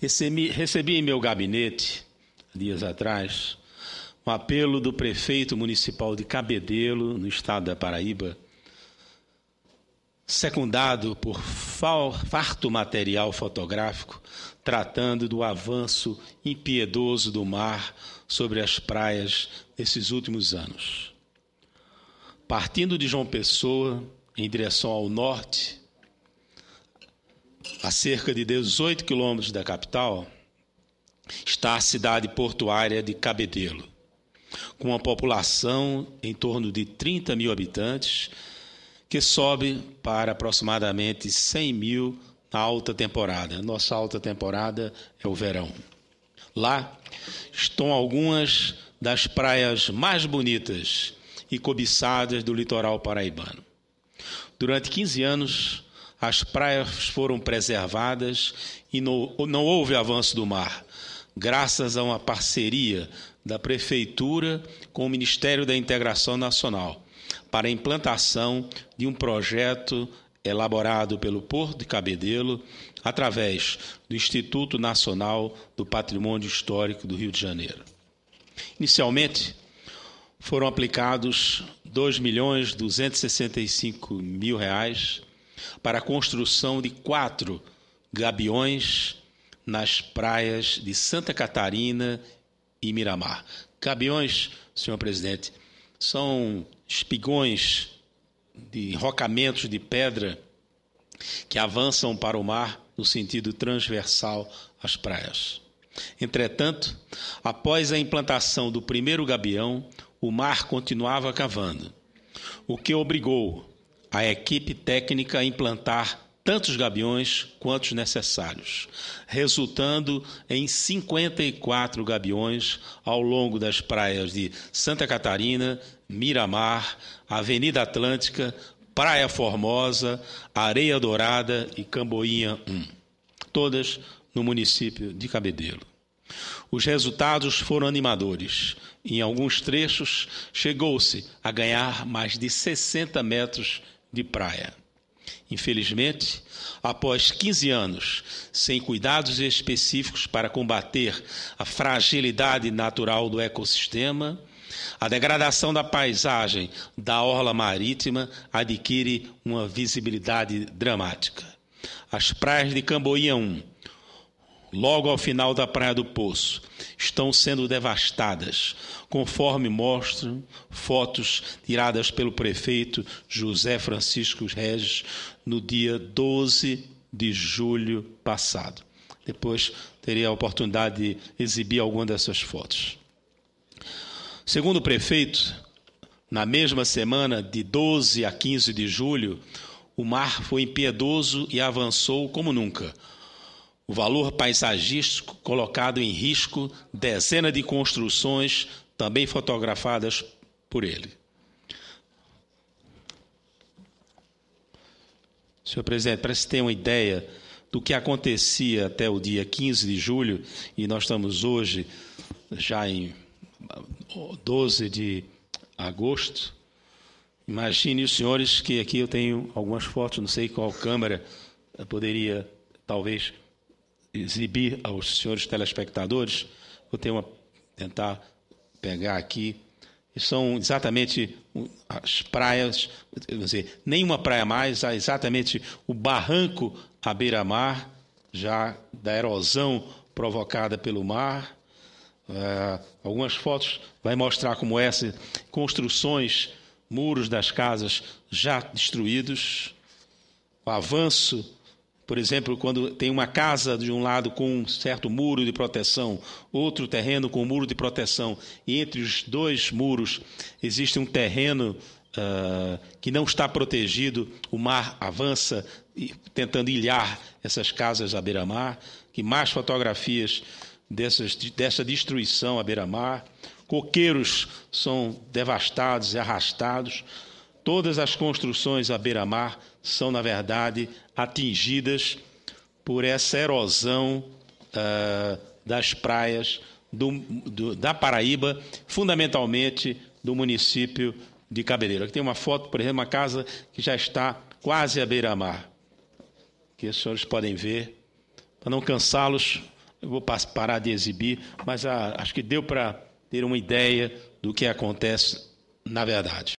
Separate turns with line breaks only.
Recebi, recebi em meu gabinete, dias atrás, um apelo do prefeito municipal de Cabedelo, no estado da Paraíba, secundado por farto material fotográfico, tratando do avanço impiedoso do mar sobre as praias nesses últimos anos. Partindo de João Pessoa, em direção ao norte, cerca de 18 quilômetros da capital, está a cidade portuária de Cabedelo, com uma população em torno de 30 mil habitantes, que sobe para aproximadamente 100 mil na alta temporada. Nossa alta temporada é o verão. Lá estão algumas das praias mais bonitas e cobiçadas do litoral paraibano. Durante 15 anos, as praias foram preservadas e não, não houve avanço do mar, graças a uma parceria da Prefeitura com o Ministério da Integração Nacional para a implantação de um projeto elaborado pelo Porto de Cabedelo através do Instituto Nacional do Patrimônio Histórico do Rio de Janeiro. Inicialmente, foram aplicados R$ 2.265.000 para a construção de quatro gabiões nas praias de Santa Catarina e Miramar. Gabiões, senhor presidente, são espigões de enrocamentos de pedra que avançam para o mar no sentido transversal às praias. Entretanto, após a implantação do primeiro gabião, o mar continuava cavando, o que obrigou a equipe técnica implantar tantos gabiões quantos necessários, resultando em 54 gabiões ao longo das praias de Santa Catarina, Miramar, Avenida Atlântica, Praia Formosa, Areia Dourada e Camboinha 1, todas no município de Cabedelo. Os resultados foram animadores. Em alguns trechos, chegou-se a ganhar mais de 60 metros de praia. Infelizmente, após 15 anos sem cuidados específicos para combater a fragilidade natural do ecossistema, a degradação da paisagem da orla marítima adquire uma visibilidade dramática. As praias de Camboinha 1 logo ao final da Praia do Poço, estão sendo devastadas, conforme mostram fotos tiradas pelo prefeito José Francisco Regis no dia 12 de julho passado. Depois terei a oportunidade de exibir alguma dessas fotos. Segundo o prefeito, na mesma semana, de 12 a 15 de julho, o mar foi impiedoso e avançou como nunca o valor paisagístico colocado em risco dezenas de construções também fotografadas por ele. Senhor presidente, para se ter uma ideia do que acontecia até o dia 15 de julho, e nós estamos hoje já em 12 de agosto. Imagine os senhores que aqui eu tenho algumas fotos, não sei qual câmera poderia talvez exibir aos senhores telespectadores, vou ter uma, tentar pegar aqui. são exatamente as praias, dizer, nenhuma praia mais, há exatamente o barranco à beira-mar, já da erosão provocada pelo mar. É, algumas fotos vai mostrar como essa, construções, muros das casas já destruídos, o avanço por exemplo, quando tem uma casa de um lado com um certo muro de proteção, outro terreno com um muro de proteção, e entre os dois muros existe um terreno uh, que não está protegido, o mar avança tentando ilhar essas casas à beira-mar. Que mais fotografias dessas, dessa destruição à beira-mar. Coqueiros são devastados e arrastados Todas as construções à beira-mar são, na verdade, atingidas por essa erosão uh, das praias do, do, da Paraíba, fundamentalmente do município de Cabedelo. Aqui tem uma foto, por exemplo, uma casa que já está quase à beira-mar, que os senhores podem ver. Para não cansá-los, eu vou parar de exibir, mas ah, acho que deu para ter uma ideia do que acontece na verdade.